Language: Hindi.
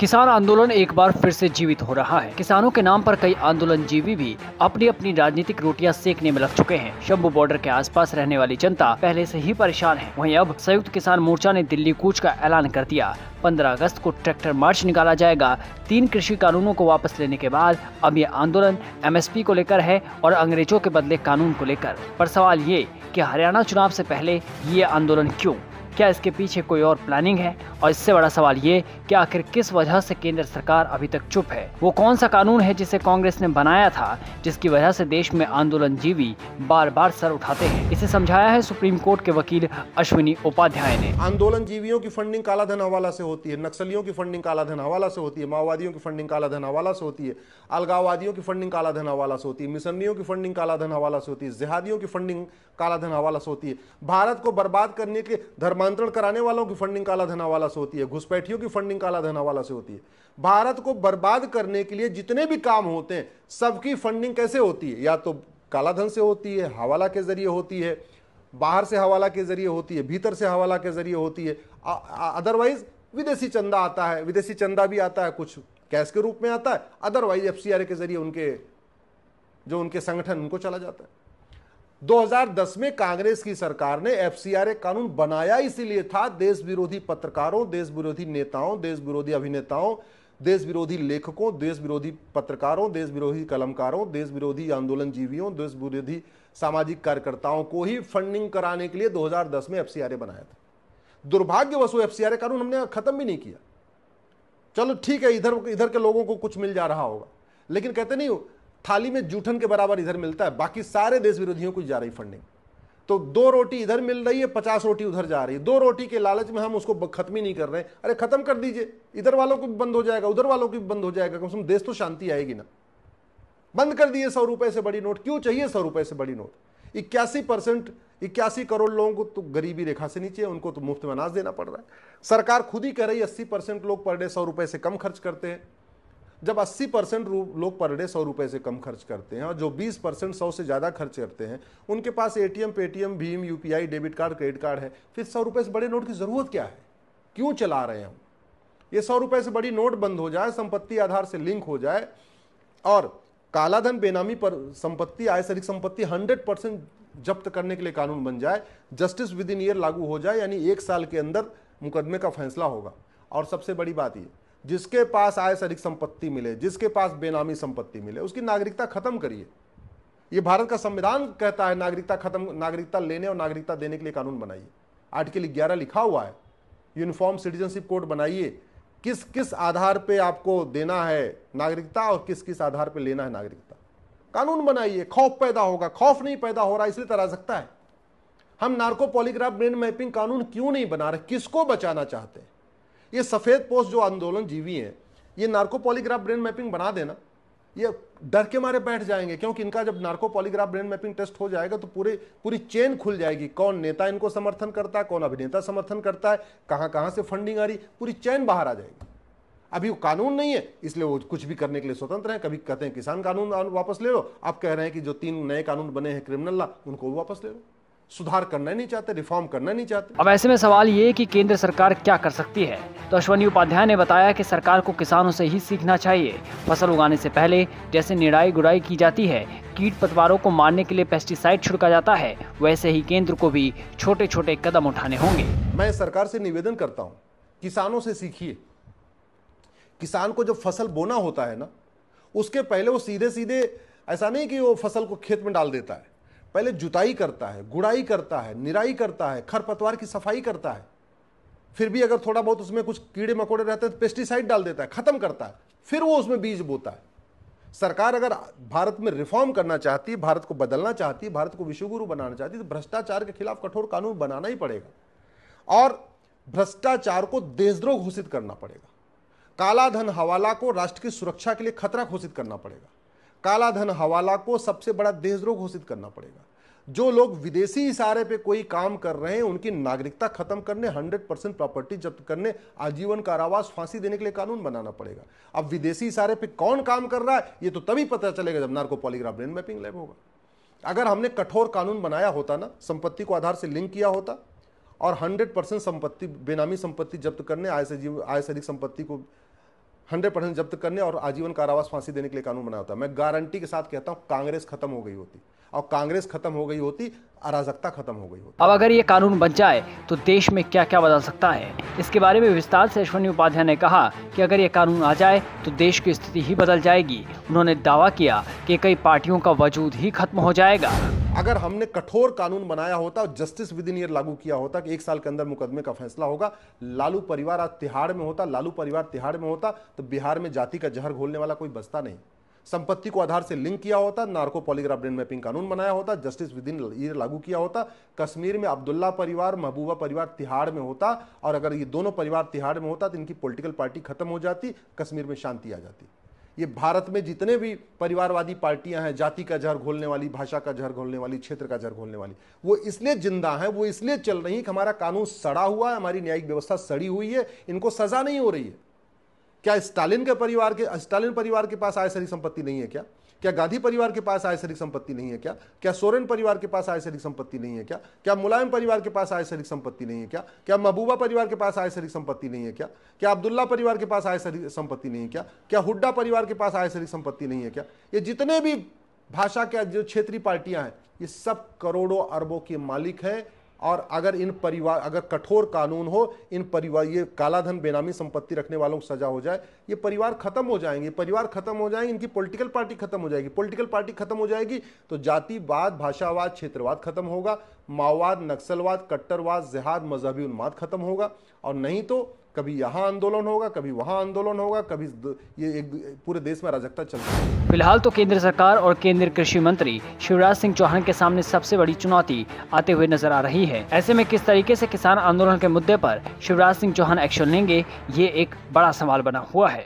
किसान आंदोलन एक बार फिर से जीवित हो रहा है किसानों के नाम पर कई आंदोलन जीवी भी अपनी अपनी राजनीतिक रोटियां सेकने में लग चुके हैं शंभू बॉर्डर के आसपास रहने वाली जनता पहले से ही परेशान है वहीं अब संयुक्त किसान मोर्चा ने दिल्ली कूच का ऐलान कर दिया 15 अगस्त को ट्रैक्टर मार्च निकाला जाएगा तीन कृषि कानूनों को वापस लेने के बाद अब ये आंदोलन एम को लेकर है और अंग्रेजों के बदले कानून को लेकर आरोप सवाल ये की हरियाणा चुनाव ऐसी पहले ये आंदोलन क्यूँ क्या इसके पीछे कोई और प्लानिंग है और इससे बड़ा सवाल ये कि आखिर किस वजह से केंद्र सरकार अभी तक चुप है वो कौन सा कानून है जिसे कांग्रेस ने बनाया था जिसकी वजह से देश में आंदोलन जीवी बार बार सर उठाते हैं इसे समझाया है सुप्रीम कोर्ट के वकील अश्विनी उपाध्याय ने आंदोलन जीवियों की फंडिंग काला धन हवाला से होती है नक्सलियों की फंडिंग काला धन हवाला से होती है माओवादियों की फंडिंग काला धन हवाला से होती है अलगाववादियों की फंडिंग काला धन हवाला से होती है मिसनरियों की फंडिंग काला धन हवाला से होती है जिहादियों की फंडिंग काला धन हवाला से होती है भारत को बर्बाद करने के धर्म धर्मांतरण कराने वालों की फंडिंग काला धन हवाला से होती है घुसपैठियों की फंडिंग काला धन हवाला से होती है भारत को बर्बाद करने के लिए जितने भी काम होते हैं सबकी फंडिंग कैसे होती है या तो काला धन से होती है हवाला के जरिए होती है बाहर से हवाला के जरिए होती है भीतर से हवाला के जरिए होती है अदरवाइज विदेशी चंदा आता है विदेशी चंदा भी आता है कुछ कैश के रूप में आता है अदरवाइज एफ के जरिए उनके जो उनके संगठन उनको चला जाता है 2010 में कांग्रेस की सरकार ने एफसीआरए कानून बनाया इसीलिए था देश विरोधी पत्रकारों देश विरोधी नेताओं देश विरोधी अभिनेताओं देश विरोधी लेखकों देश विरोधी पत्रकारों देश विरोधी कलमकारों देश विरोधी आंदोलनजीवियों देश विरोधी सामाजिक कार्यकर्ताओं को ही फंडिंग कराने के लिए 2010 में एफसीआरए बनाया था दुर्भाग्यवश वो एफसीआरए कानून हमने खत्म भी नहीं किया चलो ठीक है इधर इधर के लोगों को कुछ मिल जा रहा होगा लेकिन कहते नहीं थाली में जूठन के बराबर इधर मिलता है बाकी सारे देश विरोधियों को जा रही फंडिंग तो दो रोटी इधर मिल रही है पचास रोटी उधर जा रही है दो रोटी के लालच में हम उसको खत्म ही नहीं कर रहे अरे खत्म कर दीजिए इधर वालों को भी बंद हो जाएगा उधर वालों को भी बंद हो जाएगा कम से कम देश तो शांति आएगी ना बंद कर दिए सौ रुपए से बड़ी नोट क्यों चाहिए सौ रुपए से बड़ी नोट इक्यासी परसेंट इक्यासी करोड़ लोगों को तो गरीबी रेखा से नीचे उनको तो मुफ्त में अनाज देना पड़ रहा है सरकार खुद ही कह रही है अस्सी परसेंट लोग पर डे सौ रुपए से कम खर्च करते हैं जब 80 परसेंट लोग पर डे सौ रुपए से कम खर्च करते हैं और जो 20 परसेंट सौ से ज़्यादा खर्च करते हैं उनके पास एटीएम पेटीएम भीम UPI debit card credit card है फिर सौ रुपये से बड़े नोट की ज़रूरत क्या है क्यों चला रहे हैं हम ये सौ रुपए से बड़ी नोट बंद हो जाए संपत्ति आधार से लिंक हो जाए और कालाधन बेनामी पर संपत्ति आय से अधिक संपत्ति हंड्रेड परसेंट जब्त करने के लिए कानून बन जाए जस्टिस विद इन ईयर लागू हो जाए यानी एक साल के अंदर मुकदमे का फैसला होगा और सबसे बड़ी बात ये जिसके पास आय से अधिक संपत्ति मिले जिसके पास बेनामी संपत्ति मिले उसकी नागरिकता खत्म करिए ये भारत का संविधान कहता है नागरिकता खत्म नागरिकता लेने और नागरिकता देने के लिए कानून बनाइए आर्टिकल ग्यारह लिखा हुआ है यूनिफॉर्म सिटीजनशिप कोड बनाइए किस किस आधार पे आपको देना है नागरिकता और किस किस आधार पे लेना है नागरिकता कानून बनाइए खौफ पैदा होगा खौफ नहीं पैदा हो रहा इसलिए तरा सकता है हम नार्को पॉलीग्राफ ब्रेन मैपिंग कानून क्यों नहीं बना रहे किसको बचाना चाहते हैं ये सफ़ेद पोस्ट जो आंदोलन जीवी हैं ये नार्को पॉलीग्राफ ब्रेन मैपिंग बना देना ये डर के मारे बैठ जाएंगे क्योंकि इनका जब narco polygraph brain mapping test हो जाएगा तो पूरे पूरी चेन खुल जाएगी कौन नेता इनको समर्थन करता है कौन अभिनेता समर्थन करता है कहाँ कहाँ से फंडिंग आ रही पूरी चेन बाहर आ जाएगी अभी वो कानून नहीं है इसलिए वो कुछ भी करने के लिए स्वतंत्र हैं कभी कहते हैं किसान कानून वापस ले लो आप कह रहे हैं कि जो तीन नए कानून बने हैं क्रिमिनल ला उनको वापस ले लो सुधार करना नहीं चाहते रिफॉर्म करना नहीं चाहते अब ऐसे में सवाल ये कि केंद्र सरकार क्या कर सकती है तो अश्वनी उपाध्याय ने बताया कि सरकार को किसानों से ही सीखना चाहिए फसल उगाने से पहले जैसे निराई गुड़ाई की जाती है कीट पतवारों को मारने के लिए पेस्टिसाइड छिड़का जाता है वैसे ही केंद्र को भी छोटे छोटे कदम उठाने होंगे मैं सरकार से निवेदन करता हूँ किसानों से सीखिए किसान को जब फसल बोना होता है ना उसके पहले वो सीधे सीधे ऐसा नहीं कि वो फसल को खेत में डाल देता है पहले जुताई करता है गुड़ाई करता है निराई करता है खरपतवार की सफाई करता है फिर भी अगर थोड़ा बहुत उसमें कुछ कीड़े मकोड़े रहते हैं तो पेस्टिसाइड डाल देता है खत्म करता है फिर वो उसमें बीज बोता है सरकार अगर भारत में रिफॉर्म करना चाहती है भारत को बदलना चाहती है भारत को विश्वगुरु बनाना चाहती है तो भ्रष्टाचार के खिलाफ कठोर कानून बनाना ही पड़ेगा और भ्रष्टाचार को देशद्रोह घोषित करना पड़ेगा काला धन हवाला को राष्ट्र की सुरक्षा के लिए खतरा घोषित करना पड़ेगा कालाधन हवाला को सबसे बड़ा देशद्रोह घोषित करना पड़ेगा जो लोग विदेशी इशारे पे कोई काम कर रहे हैं उनकी नागरिकता खत्म करने 100 परसेंट प्रॉपर्टी जब्त करने आजीवन कारावास फांसी देने के लिए कानून बनाना पड़ेगा अब विदेशी इशारे पे कौन काम कर रहा है ये तो तभी पता चलेगा जब narco polygraph brain mapping lab होगा अगर हमने कठोर कानून बनाया होता ना संपत्ति को आधार से लिंक किया होता और हंड्रेड संपत्ति बेनामी संपत्ति जब्त करने आय से आय से अधिक संपत्ति को हंड्रेड परसेंट जब्त करने और आजीवन कारावास फांसी देने के लिए कानून बनाया होता मैं गारंटी के साथ कहता हूँ कांग्रेस खत्म हो गई होती और कांग्रेस खत्म हो गई होती अराजकता खत्म हो गई होती अब अगर ये कानून बन जाए तो देश में क्या क्या बदल सकता है इसके बारे में विस्तार से अश्वनी उपाध्याय ने कहा कि अगर ये कानून आ जाए तो देश की स्थिति ही बदल जाएगी उन्होंने दावा किया कि कई पार्टियों का वजूद ही खत्म हो जाएगा अगर हमने कठोर कानून बनाया होता और जस्टिस विद इन ईयर लागू किया होता कि एक साल के अंदर मुकदमे का फैसला होगा लालू परिवार आज तिहाड़ में होता लालू परिवार तिहाड़ में होता तो बिहार में जाति का जहर घोलने वाला कोई बसता नहीं संपत्ति को आधार से लिंक किया होता नार्को पॉलीग्राफ ब्रेन मैपिंग कानून बनाया होता जस्टिस विद इन ईयर लागू किया होता कश्मीर में अब्दुल्ला परिवार महबूबा परिवार तिहाड़ में होता और अगर ये दोनों परिवार तिहाड़ में होता तो इनकी पोलिटिकल पार्टी खत्म हो जाती कश्मीर में शांति आ जाती ये भारत में जितने भी परिवारवादी पार्टियां हैं जाति का जहर घोलने वाली भाषा का जहर घोलने वाली क्षेत्र का जहर घोलने वाली वो इसलिए जिंदा है वो इसलिए चल रही है कि हमारा कानून सड़ा हुआ है हमारी न्यायिक व्यवस्था सड़ी हुई है इनको सजा नहीं हो रही है क्या स्टालिन के परिवार के स्टालिन परिवार के पास आय सारी संपत्ति नहीं है क्या क्या गांधी परिवार के पास आय से अधिक संपत्ति नहीं है क्या क्या सोरेन परिवार के पास आय से अधिक संपत्ति नहीं है क्या क्या मुलायम परिवार के पास आय से अधिक संपत्ति नहीं है क्या क्या महबूबा परिवार के पास आय से अधिक संपत्ति नहीं है क्या क्या अब्दुल्ला परिवार के पास आय से अधिक संपत्ति नहीं है क्या क्या हुड्डा परिवार के पास आय से अधिक संपत्ति नहीं है क्या ये जितने भी भाषा के जो क्षेत्रीय पार्टियां हैं ये सब करोड़ों अरबों के मालिक हैं और अगर इन परिवार अगर कठोर कानून हो इन परिवार ये कालाधन बेनामी संपत्ति रखने वालों को सजा हो जाए ये परिवार खत्म हो जाएंगे परिवार खत्म हो जाएंगे इनकी पॉलिटिकल पार्टी खत्म हो जाएगी पॉलिटिकल पार्टी खत्म हो जाएगी तो जातिवाद भाषावाद क्षेत्रवाद खत्म होगा माओवाद नक्सलवाद कट्टरवाद जहाद मजहबी उन्माद खत्म होगा और नहीं तो कभी यहाँ आंदोलन होगा कभी वहाँ आंदोलन होगा कभी ये एक पूरे देश में अराजकता चल रही है फिलहाल तो केंद्र सरकार और केंद्रीय कृषि मंत्री शिवराज सिंह चौहान के सामने सबसे बड़ी चुनौती आते हुए नजर आ रही है ऐसे में किस तरीके से किसान आंदोलन के मुद्दे पर शिवराज सिंह चौहान एक्शन लेंगे ये एक बड़ा सवाल बना हुआ है